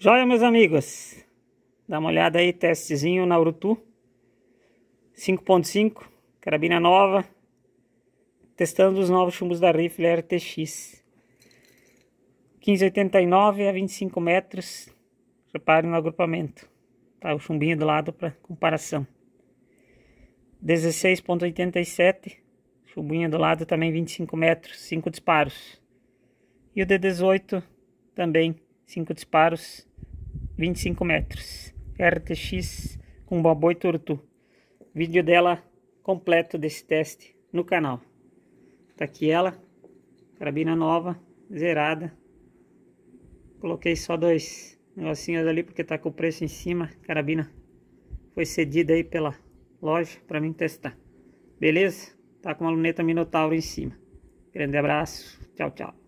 Joia, meus amigos. Dá uma olhada aí, testezinho na Urutu. 5.5, carabina nova. Testando os novos chumbos da rifle RTX. 15,89 a 25 metros. Repare no agrupamento. Tá o chumbinho do lado para comparação. 16,87. Chumbinho do lado também 25 metros, 5 disparos. E o D18 também 5 disparos, 25 metros. RTX com e tortu. Vídeo dela completo desse teste no canal. Tá aqui ela, carabina nova, zerada. Coloquei só dois negocinhos ali porque tá com o preço em cima. Carabina foi cedida aí pela loja para mim testar. Beleza? Tá com uma luneta Minotauro em cima. Grande abraço. Tchau, tchau.